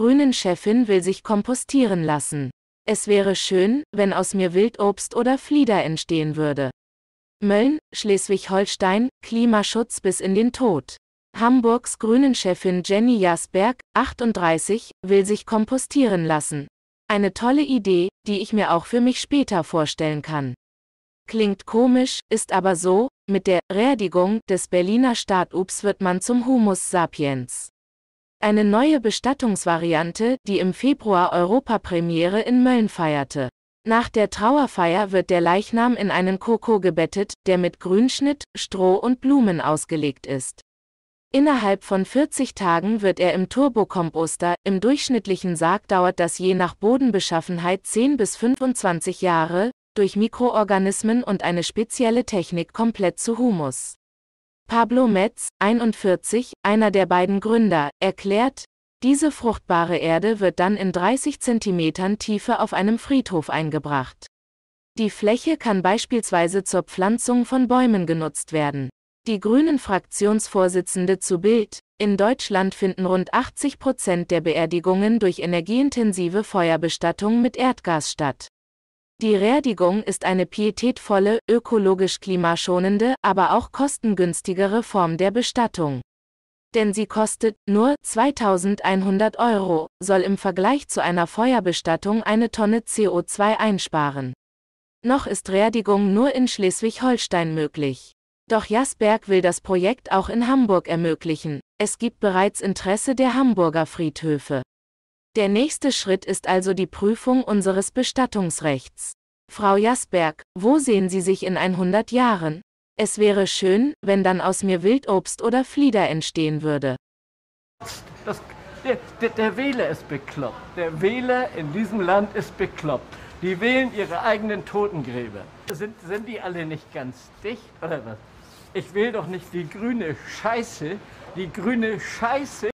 Grünen-Chefin will sich kompostieren lassen. Es wäre schön, wenn aus mir Wildobst oder Flieder entstehen würde. Mölln, Schleswig-Holstein, Klimaschutz bis in den Tod. Hamburgs Grünen-Chefin Jenny Jasberg, 38, will sich kompostieren lassen. Eine tolle Idee, die ich mir auch für mich später vorstellen kann. Klingt komisch, ist aber so, mit der Reerdigung des Berliner Staatups wird man zum Humus sapiens. Eine neue Bestattungsvariante, die im Februar Europapremiere in Mölln feierte. Nach der Trauerfeier wird der Leichnam in einen Koko gebettet, der mit Grünschnitt, Stroh und Blumen ausgelegt ist. Innerhalb von 40 Tagen wird er im Turbokomposter, im durchschnittlichen Sarg dauert das je nach Bodenbeschaffenheit 10 bis 25 Jahre, durch Mikroorganismen und eine spezielle Technik komplett zu Humus. Pablo Metz, 41, einer der beiden Gründer, erklärt, diese fruchtbare Erde wird dann in 30 Zentimetern Tiefe auf einem Friedhof eingebracht. Die Fläche kann beispielsweise zur Pflanzung von Bäumen genutzt werden. Die grünen Fraktionsvorsitzende zu Bild, in Deutschland finden rund 80 Prozent der Beerdigungen durch energieintensive Feuerbestattung mit Erdgas statt. Die Reerdigung ist eine pietätvolle, ökologisch klimaschonende, aber auch kostengünstigere Form der Bestattung. Denn sie kostet nur 2100 Euro, soll im Vergleich zu einer Feuerbestattung eine Tonne CO2 einsparen. Noch ist Reerdigung nur in Schleswig-Holstein möglich. Doch Jasberg will das Projekt auch in Hamburg ermöglichen. Es gibt bereits Interesse der Hamburger Friedhöfe. Der nächste Schritt ist also die Prüfung unseres Bestattungsrechts. Frau Jasberg, wo sehen Sie sich in 100 Jahren? Es wäre schön, wenn dann aus mir Wildobst oder Flieder entstehen würde. Das, der, der, der Wähler ist bekloppt. Der Wähler in diesem Land ist bekloppt. Die wählen ihre eigenen Totengräber. Sind, sind die alle nicht ganz dicht oder was? Ich will doch nicht die grüne Scheiße, die grüne Scheiße.